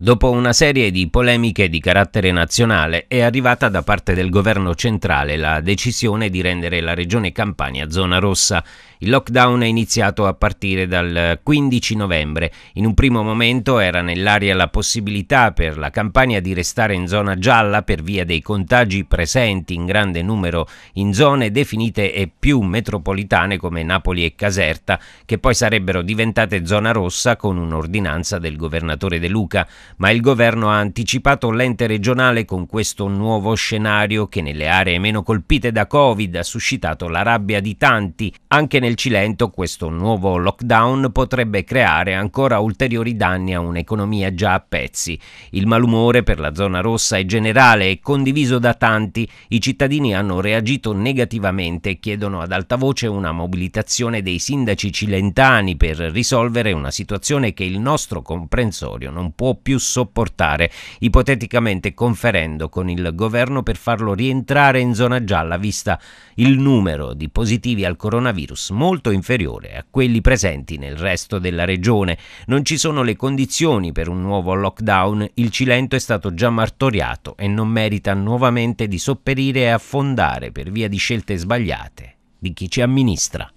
Dopo una serie di polemiche di carattere nazionale è arrivata da parte del governo centrale la decisione di rendere la regione Campania zona rossa. Il lockdown è iniziato a partire dal 15 novembre. In un primo momento era nell'aria la possibilità per la Campania di restare in zona gialla per via dei contagi presenti in grande numero in zone definite e più metropolitane come Napoli e Caserta, che poi sarebbero diventate zona rossa con un'ordinanza del governatore De Luca ma il governo ha anticipato l'ente regionale con questo nuovo scenario che nelle aree meno colpite da Covid ha suscitato la rabbia di tanti. Anche nel Cilento questo nuovo lockdown potrebbe creare ancora ulteriori danni a un'economia già a pezzi. Il malumore per la zona rossa è generale e condiviso da tanti. I cittadini hanno reagito negativamente e chiedono ad alta voce una mobilitazione dei sindaci cilentani per risolvere una situazione che il nostro comprensorio non può più sopportare, ipoteticamente conferendo con il governo per farlo rientrare in zona gialla, vista il numero di positivi al coronavirus molto inferiore a quelli presenti nel resto della regione. Non ci sono le condizioni per un nuovo lockdown, il Cilento è stato già martoriato e non merita nuovamente di sopperire e affondare per via di scelte sbagliate di chi ci amministra.